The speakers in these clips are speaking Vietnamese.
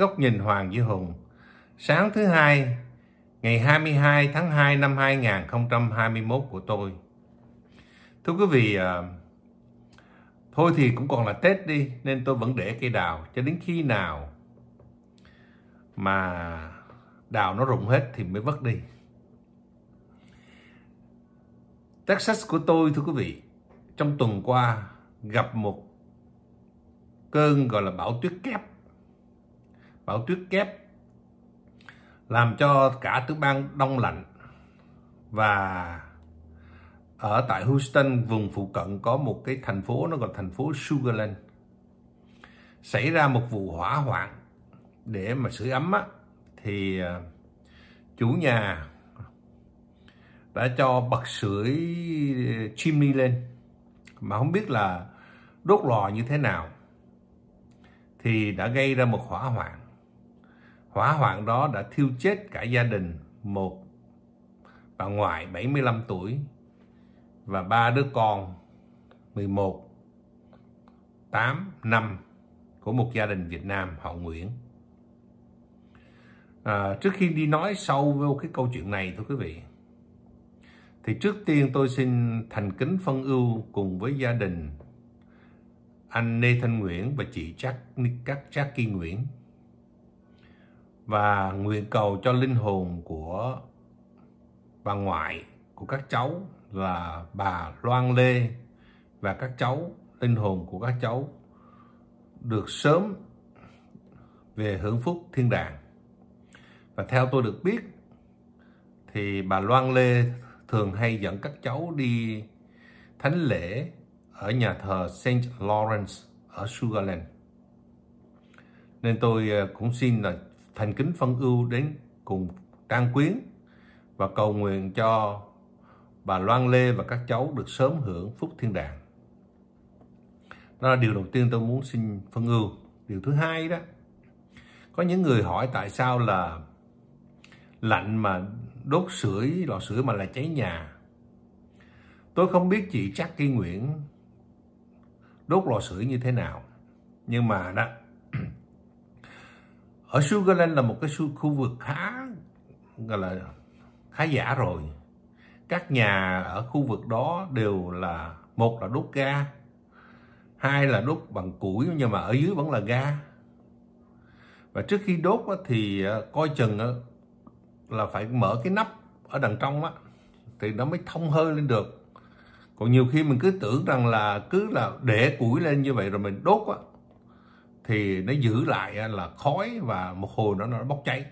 Góc nhìn Hoàng Duy Hùng Sáng thứ hai, ngày 22 tháng 2 năm 2021 của tôi. Thưa quý vị, à, thôi thì cũng còn là Tết đi, nên tôi vẫn để cây đào cho đến khi nào mà đào nó rụng hết thì mới vứt đi. Texas của tôi thưa quý vị, trong tuần qua gặp một cơn gọi là bão tuyết kép bão tuyết kép làm cho cả tứ bang đông lạnh và ở tại Houston vùng phụ cận có một cái thành phố nó gọi thành phố Sugarland xảy ra một vụ hỏa hoạn để mà sưởi ấm á, thì à, chủ nhà đã cho bật sưởi à, chimney lên mà không biết là đốt lò như thế nào thì đã gây ra một hỏa hoạn Hỏa hoạn đó đã thiêu chết cả gia đình, một bà ngoại 75 tuổi và ba đứa con 11, 8, 5 của một gia đình Việt Nam họ Nguyễn. À, trước khi đi nói sâu vô cái câu chuyện này thưa quý vị, thì trước tiên tôi xin thành kính phân ưu cùng với gia đình anh Lê Thanh Nguyễn và chị Jack, Jack Jackie Nguyễn và nguyện cầu cho linh hồn của bà ngoại của các cháu là bà Loan Lê và các cháu linh hồn của các cháu được sớm về hưởng phúc thiên đàng và theo tôi được biết thì bà Loan Lê thường hay dẫn các cháu đi thánh lễ ở nhà thờ Saint Lawrence ở Sugarland nên tôi ờ, cũng xin là thành kính phân ưu đến cùng trang quyến và cầu nguyện cho bà Loan Lê và các cháu được sớm hưởng phúc thiên đàng. Đó là điều đầu tiên tôi muốn xin phân ưu. Điều thứ hai đó, có những người hỏi tại sao là lạnh mà đốt sưởi, lò sưởi mà lại cháy nhà. Tôi không biết chị Jackie Nguyễn đốt lò sưởi như thế nào. Nhưng mà đó, ở Sugarland là một cái khu vực khá gọi là khá giả rồi các nhà ở khu vực đó đều là một là đốt ga hai là đốt bằng củi nhưng mà ở dưới vẫn là ga và trước khi đốt thì ờ, coi chừng là phải mở cái nắp ở đằng trong á thì nó mới thông hơi lên được còn nhiều khi mình cứ tưởng rằng là cứ là để củi lên như vậy rồi mình đốt á thì nó giữ lại à, là khói và một hồi nó nó bốc cháy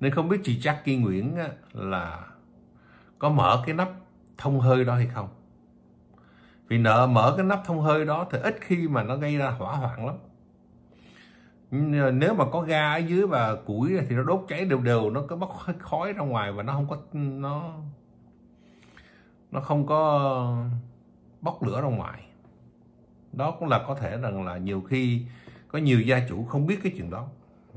nên không biết chị Jackie Nguyễn là có mở cái nắp thông hơi đó hay không vì nợ mở cái nắp thông hơi đó thì ít khi mà nó gây ra hỏa hoạn lắm à, nếu mà có ga ở dưới và củi thì nó đốt cháy đều đều nó có bốc khói ra ngoài và nó không có nó nó không có bốc lửa ra ngoài đó cũng là có thể rằng là nhiều khi có nhiều gia chủ không biết cái chuyện đó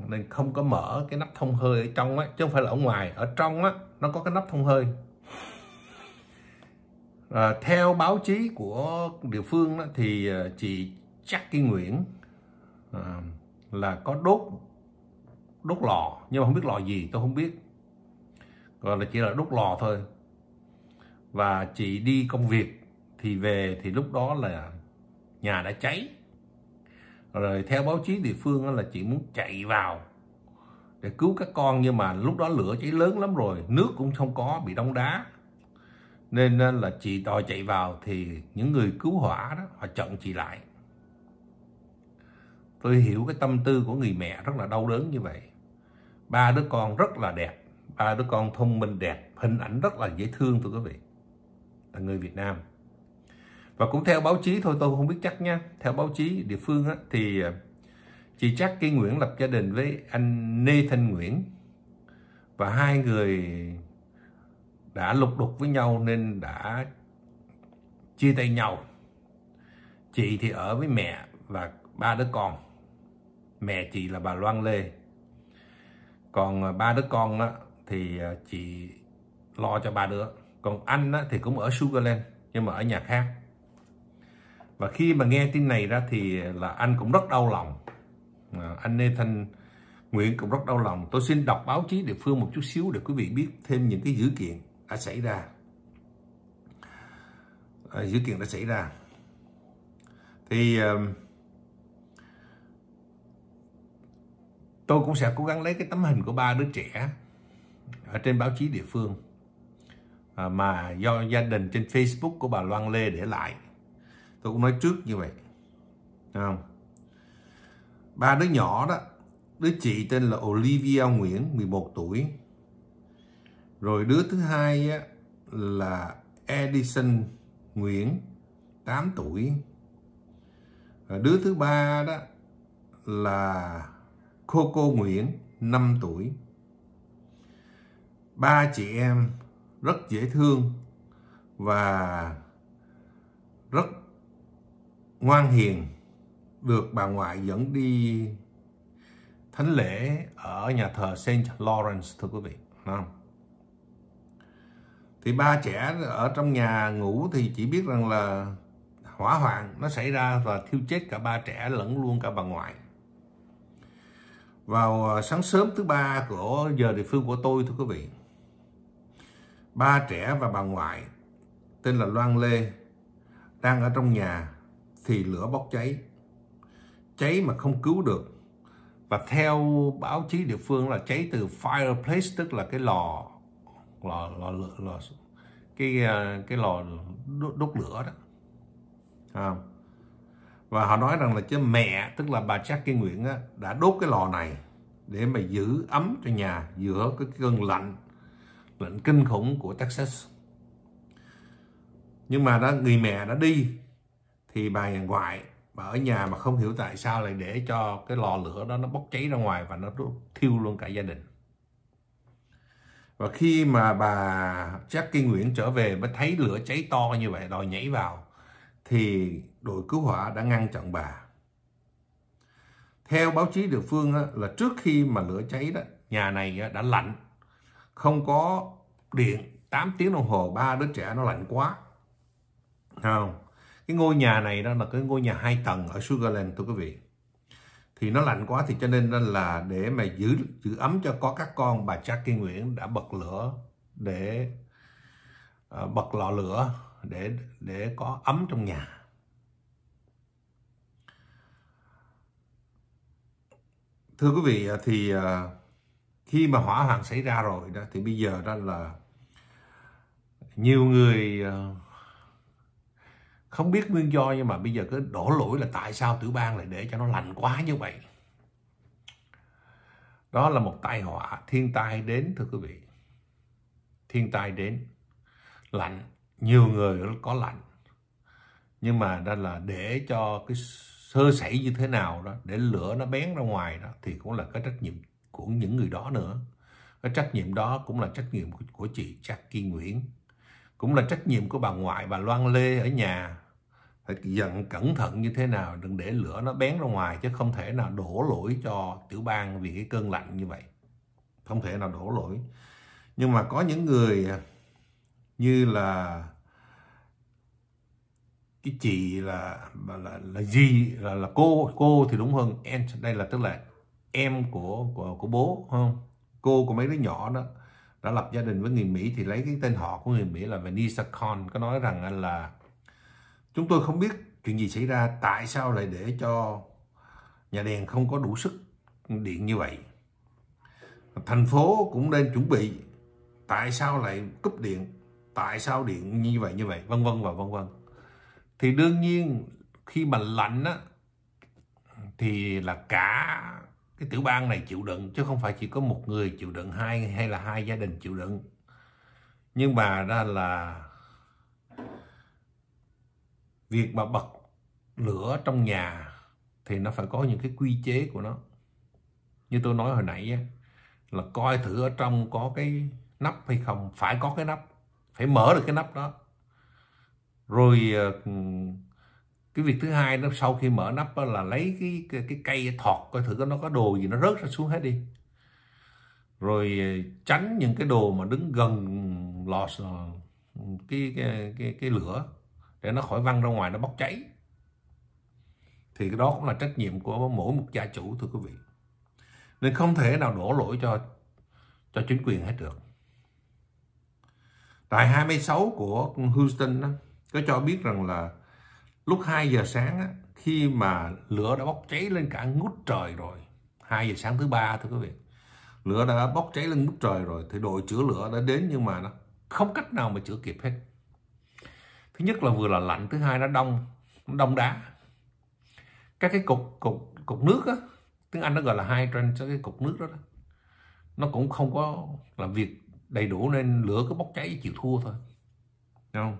nên không có mở cái nắp thông hơi ở trong á chứ không phải là ở ngoài ở trong á nó có cái nắp thông hơi à, theo báo chí của địa phương á, thì à, chị Jackie Nguyễn à, là có đốt đốt lò nhưng mà không biết lò gì tôi không biết gọi là chỉ là đốt lò thôi và chị đi công việc thì về thì lúc đó là nhà đã cháy rồi theo báo chí địa phương là chị muốn chạy vào để cứu các con nhưng mà lúc đó lửa cháy lớn lắm rồi nước cũng không có bị đóng đá nên là chị đòi chạy vào thì những người cứu hỏa đó họ chặn chị lại tôi hiểu cái tâm tư của người mẹ rất là đau đớn như vậy ba đứa con rất là đẹp ba đứa con thông minh đẹp hình ảnh rất là dễ thương thưa quý vị là người Việt Nam và cũng theo báo chí thôi tôi không biết chắc nha theo báo chí địa phương á, thì à, chị chắc Kim Nguyễn lập gia đình với anh Nê Thanh Nguyễn và hai người đã lục đục với nhau nên đã chia tay nhau chị thì ở với mẹ và ba đứa con mẹ chị là bà Loan Lê còn à, ba đứa con đó, thì à, chị lo cho ba đứa còn anh đó, thì cũng ở Sugarland nhưng mà ở nhà khác và khi mà nghe tin này ra thì là anh cũng rất đau lòng à, anh Thanh Nguyễn cũng rất đau lòng tôi xin đọc báo chí địa phương một chút xíu để quý vị biết thêm những cái dữ kiện đã xảy ra à, dữ kiện đã xảy ra thì uh, tôi cũng sẽ cố gắng lấy cái tấm hình của ba đứa trẻ ở trên báo chí địa phương à, mà do gia đình trên Facebook của bà Loan Lê để lại tôi cũng nói trước như vậy không ba đứa nhỏ đó đứa chị tên là Olivia Nguyễn 11 tuổi rồi đứa thứ hai á, là Edison Nguyễn 8 tuổi rồi đứa thứ ba đó là Coco Nguyễn 5 tuổi ba chị em rất dễ thương và rất ngoan hiền được bà ngoại dẫn đi thánh lễ ở nhà thờ saint Lawrence thưa quý vị không? thì ba trẻ ở trong nhà ngủ thì chỉ biết rằng là hỏa hoạn nó xảy ra và thiêu chết cả ba trẻ lẫn luôn cả bà ngoại vào ờ, sáng sớm thứ ba của giờ địa phương của tôi thưa quý vị ba trẻ và bà ngoại tên là Loan Lê đang ở trong nhà thì lửa bốc cháy cháy mà không cứu được và theo báo chí địa phương là cháy từ fireplace tức là cái lò lò lò, lò, lò cái à, cái lò đốt, đốt lửa đó à. và họ nói rằng là chứ mẹ tức là bà Jackie Nguyễn á, đã đốt cái lò này để mà giữ ấm cho nhà giữa cái cơn lạnh lạnh kinh khủng của Texas nhưng mà đã người mẹ đã đi thì bà ngoại bà ở nhà mà không hiểu tại sao lại để cho cái lò lửa đó nó bốc cháy ra ngoài và nó thiêu luôn cả gia đình và khi mà bà Jackie Nguyễn trở về mới thấy lửa cháy to như vậy đòi nhảy vào thì đội cứu hỏa đã ngăn chặn bà theo báo chí địa phương là trước khi mà lửa cháy đó nhà này đã lạnh không có điện 8 tiếng đồng hồ ba đứa trẻ nó lạnh quá không cái ngôi nhà này đó là cái ngôi nhà hai tầng ở Sugarland thưa quý vị thì nó lạnh quá thì cho nên là để mà giữ giữ ấm cho có các con bà Jackie Nguyễn đã bật lửa để uh, bật lò lửa để để có ấm trong nhà thưa quý vị ờ, thì uh, khi mà hỏa hoạn xảy ra rồi đó thì bây giờ đó là nhiều người uh, không biết nguyên do nhưng mà bây giờ cứ đổ lỗi là tại sao tiểu bang lại để cho nó lạnh quá như vậy đó là một tai họa thiên tai đến thưa quý vị thiên tai đến lạnh nhiều người có lạnh nhưng mà đó là để cho cái sơ sẩy như thế nào đó để lửa nó bén ra ngoài đó thì cũng là cái trách nhiệm của những người đó nữa cái trách nhiệm đó cũng là trách nhiệm của, của chị Jackie Nguyễn cũng là trách nhiệm của bà ngoại bà Loan Lê ở nhà phải dặn cẩn thận như thế nào đừng để lửa nó bén ra ngoài chứ không thể nào đổ lỗi cho tiểu bang vì cái cơn lạnh như vậy không thể nào đổ lỗi nhưng mà có những người à, như là cái chị là là là, là gì là là cô cô thì đúng hơn em đây là tức là em của của của bố không cô của mấy đứa nhỏ đó đã lập gia đình với người Mỹ thì lấy cái tên họ của người Mỹ là Vanessa Con có nói rằng là chúng tôi không biết chuyện gì xảy ra tại sao lại để cho nhà đèn không có đủ sức điện như vậy thành phố cũng nên chuẩn bị tại sao lại cúp điện tại sao điện như vậy như vậy vân vân và vân vân thì đương nhiên khi mà lạnh á thì là cả cái tiểu bang này chịu đựng chứ không phải chỉ có một người chịu đựng hai hay là hai gia đình chịu đựng nhưng mà ra là việc mà bật lửa trong nhà thì nó phải có những cái quy chế của nó như tôi nói hồi nãy là coi thử ở trong có cái nắp hay không phải có cái nắp phải mở được cái nắp đó rồi ờ, cái việc thứ hai nó sau khi mở nắp đó là lấy cái cái, cái cây thọt coi thử nó có đồ gì nó rớt ra xuống hết đi rồi ờ, tránh những cái đồ mà đứng gần lò cái cái cái, cái lửa để nó khỏi văng ra ngoài nó bốc cháy thì cái đó cũng là trách nhiệm của mỗi một gia chủ thưa quý vị nên không thể nào đổ lỗi cho cho chính quyền hết được tại 26 của Houston đó, có cho biết rằng là lúc 2 giờ sáng á, khi mà lửa đã bốc cháy lên cả ngút trời rồi 2 giờ sáng thứ ba thưa quý vị lửa đã bốc cháy lên ngút trời rồi thì đội chữa lửa đã đến nhưng mà nó không cách nào mà chữa kịp hết thứ nhất là vừa là lạnh thứ hai nó đông nó đông đá các cái cục cục cục nước á tiếng anh nó gọi là hydrant cho cái cục nước đó, đó nó cũng không có làm việc đầy đủ nên lửa cứ bốc cháy chịu thua thôi Đúng không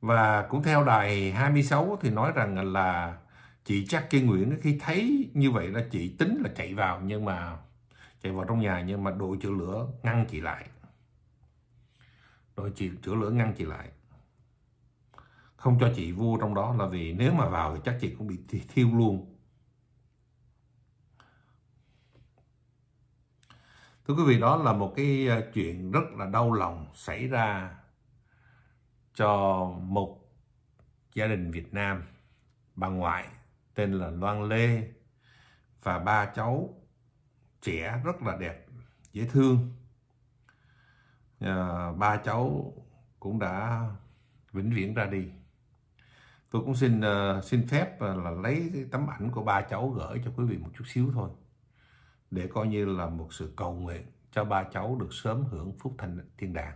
và cũng theo đài 26 thì nói rằng là chị Jackie Nguyễn khi thấy như vậy là chị tính là chạy vào nhưng mà chạy vào trong nhà nhưng mà đội chữa lửa ngăn chị lại đội chữa lửa ngăn chị lại không cho chị vô trong đó là vì nếu mà vào thì chắc chị cũng bị thiêu luôn thưa quý vị đó là một cái ờ, chuyện rất là đau lòng xảy ra cho một gia đình Việt Nam bà ngoại tên là Loan Lê và ba cháu trẻ rất là đẹp dễ thương à, ba cháu cũng đã vĩnh viễn ra đi tôi cũng xin uh, xin phép là, ờ, là lấy tấm ảnh của ba cháu gửi cho quý vị một chút xíu thôi để coi như là một sự cầu nguyện cho ba cháu được sớm hưởng phúc thành thiên đàng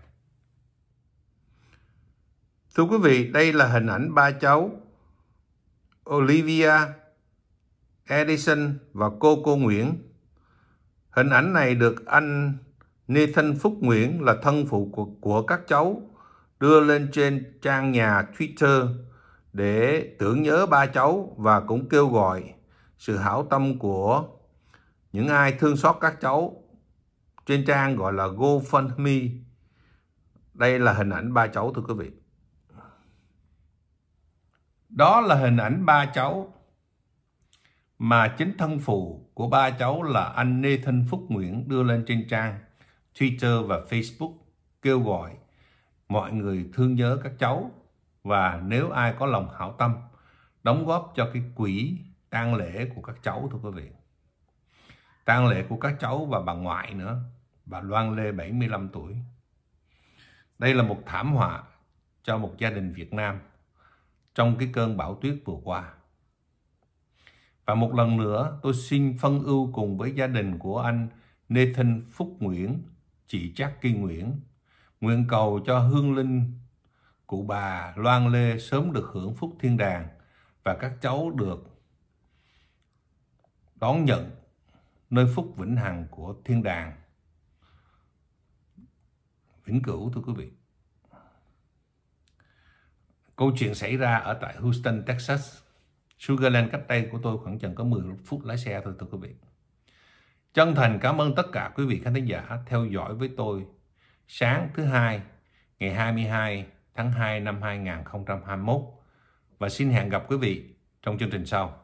Thưa quý vị, đây là hình ảnh ba cháu Olivia, Edison và cô cô Nguyễn. Hình ảnh này được anh Nathan Phúc Nguyễn là thân phụ của, của các cháu đưa lên trên trang nhà Twitter để tưởng nhớ ba cháu và cũng kêu gọi sự hảo tâm của những ai thương xót các cháu trên trang gọi là GoFundMe. Đây là hình ảnh ba cháu thưa quý vị. Đó là hình ảnh ba cháu mà chính thân phụ của ba cháu là anh Lê Thanh Phúc Nguyễn đưa lên trên trang Twitter và Facebook kêu gọi mọi người thương nhớ các cháu và nếu ai có lòng hảo tâm đóng góp cho cái quỹ tang lễ của các cháu thưa quý vị. Tang lễ của các cháu và bà ngoại nữa, bà Loan Lê 75 tuổi. Đây là một thảm họa cho một gia đình Việt Nam trong cái cơn bão tuyết vừa qua. Và một lần nữa, tôi xin phân ưu cùng với gia đình của anh Nathan Phúc Nguyễn, chị Jackie Nguyễn, nguyện cầu cho hương linh cụ bà Loan Lê sớm được hưởng phúc thiên đàng và các cháu được đón nhận nơi phúc vĩnh hằng của thiên đàng vĩnh cửu thưa quý vị Câu chuyện xảy ra ở tại Houston, Texas. Sugarland cách đây của tôi khoảng chừng có 10 phút lái xe thôi thưa quý vị. Chân thành cảm ơn tất cả quý vị khán thính giả theo dõi với tôi sáng thứ hai ngày 22 tháng 2 năm 2021 và xin hẹn gặp quý vị trong chương trình sau.